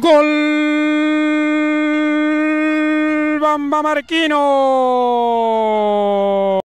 Gol Bamba Marquino.